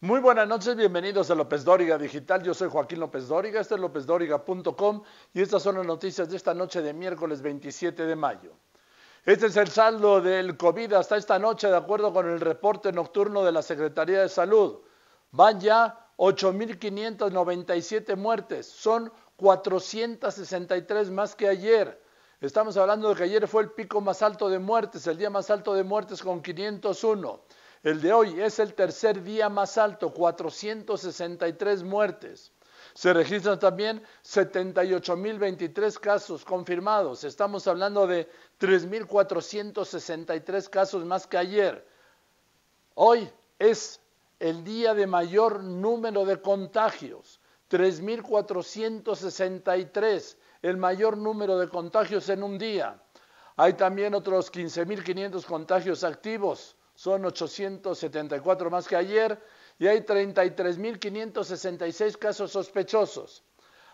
Muy buenas noches, bienvenidos a López Dóriga Digital. Yo soy Joaquín López Dóriga, este es lópezdóriga.com y estas son las noticias de esta noche de miércoles 27 de mayo. Este es el saldo del COVID hasta esta noche, de acuerdo con el reporte nocturno de la Secretaría de Salud. Van ya 8.597 muertes, son 463 más que ayer. Estamos hablando de que ayer fue el pico más alto de muertes, el día más alto de muertes con 501. El de hoy es el tercer día más alto, 463 muertes. Se registran también 78.023 casos confirmados. Estamos hablando de 3.463 casos más que ayer. Hoy es el día de mayor número de contagios, 3.463, el mayor número de contagios en un día. Hay también otros 15.500 contagios activos, son 874 más que ayer y hay 33.566 casos sospechosos.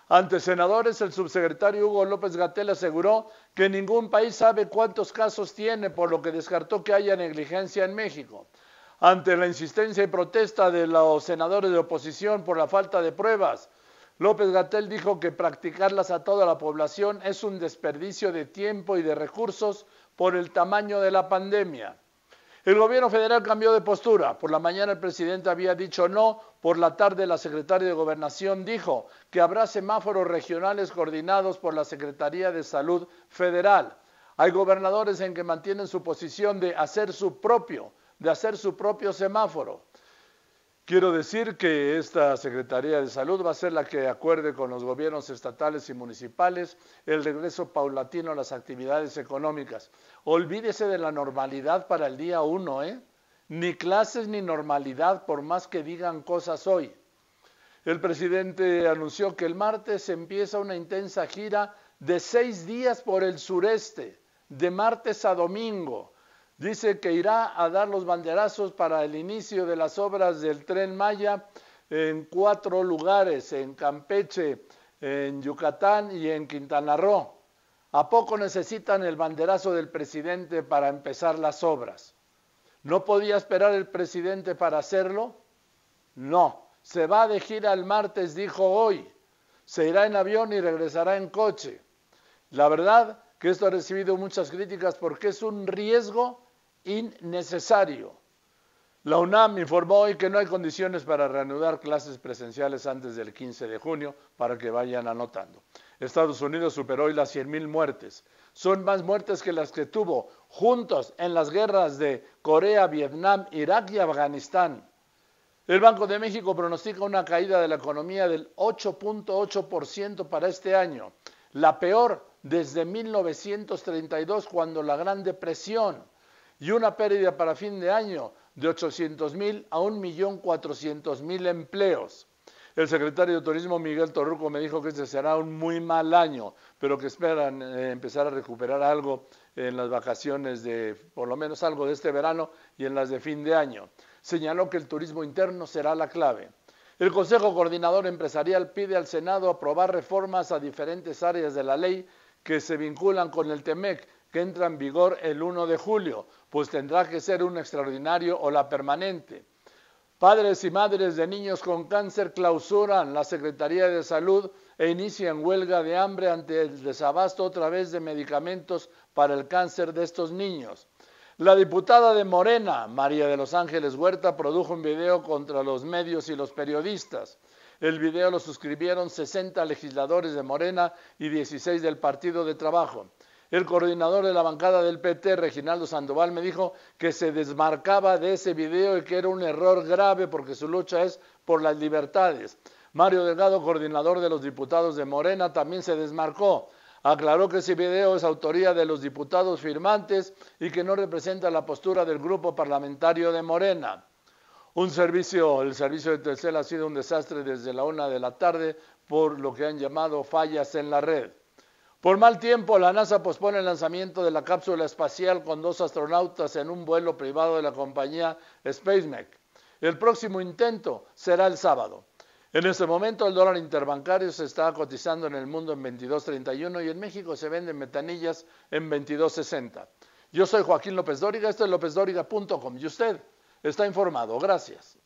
Ante senadores, el subsecretario Hugo López Gatel aseguró que ningún país sabe cuántos casos tiene, por lo que descartó que haya negligencia en México. Ante la insistencia y protesta de los senadores de oposición por la falta de pruebas, López Gatel dijo que practicarlas a toda la población es un desperdicio de tiempo y de recursos por el tamaño de la pandemia. El gobierno federal cambió de postura. Por la mañana el presidente había dicho no, por la tarde la secretaria de Gobernación dijo que habrá semáforos regionales coordinados por la Secretaría de Salud Federal. Hay gobernadores en que mantienen su posición de hacer su propio, de hacer su propio semáforo. Quiero decir que esta Secretaría de Salud va a ser la que acuerde con los gobiernos estatales y municipales el regreso paulatino a las actividades económicas. Olvídese de la normalidad para el día uno, ¿eh? Ni clases ni normalidad, por más que digan cosas hoy. El presidente anunció que el martes empieza una intensa gira de seis días por el sureste, de martes a domingo Dice que irá a dar los banderazos para el inicio de las obras del tren Maya en cuatro lugares, en Campeche, en Yucatán y en Quintana Roo. ¿A poco necesitan el banderazo del presidente para empezar las obras? ¿No podía esperar el presidente para hacerlo? No, se va de gira el martes, dijo hoy. Se irá en avión y regresará en coche. La verdad que esto ha recibido muchas críticas porque es un riesgo innecesario. La UNAM informó hoy que no hay condiciones para reanudar clases presenciales antes del 15 de junio, para que vayan anotando. Estados Unidos superó hoy las 100.000 muertes. Son más muertes que las que tuvo juntos en las guerras de Corea, Vietnam, Irak y Afganistán. El Banco de México pronostica una caída de la economía del 8.8% para este año, la peor desde 1932 cuando la Gran Depresión y una pérdida para fin de año de 800.000 a 1.400.000 empleos. El secretario de Turismo Miguel Torruco me dijo que este será un muy mal año, pero que esperan eh, empezar a recuperar algo en las vacaciones de, por lo menos algo de este verano y en las de fin de año. Señaló que el turismo interno será la clave. El Consejo Coordinador Empresarial pide al Senado aprobar reformas a diferentes áreas de la ley que se vinculan con el TEMEC que entra en vigor el 1 de julio, pues tendrá que ser un extraordinario o la permanente. Padres y madres de niños con cáncer clausuran la Secretaría de Salud e inician huelga de hambre ante el desabasto otra vez de medicamentos para el cáncer de estos niños. La diputada de Morena, María de los Ángeles Huerta, produjo un video contra los medios y los periodistas. El video lo suscribieron 60 legisladores de Morena y 16 del Partido de Trabajo el coordinador de la bancada del PT, Reginaldo Sandoval, me dijo que se desmarcaba de ese video y que era un error grave porque su lucha es por las libertades. Mario Delgado, coordinador de los diputados de Morena, también se desmarcó. Aclaró que ese video es autoría de los diputados firmantes y que no representa la postura del grupo parlamentario de Morena. Un servicio, el servicio de Telcel ha sido un desastre desde la una de la tarde por lo que han llamado fallas en la red. Por mal tiempo, la NASA pospone el lanzamiento de la cápsula espacial con dos astronautas en un vuelo privado de la compañía SpaceMech. El próximo intento será el sábado. En este momento el dólar interbancario se está cotizando en el mundo en 22.31 y en México se venden metanillas en 22.60. Yo soy Joaquín López Dóriga, esto es lópezdóriga.com y usted está informado. Gracias.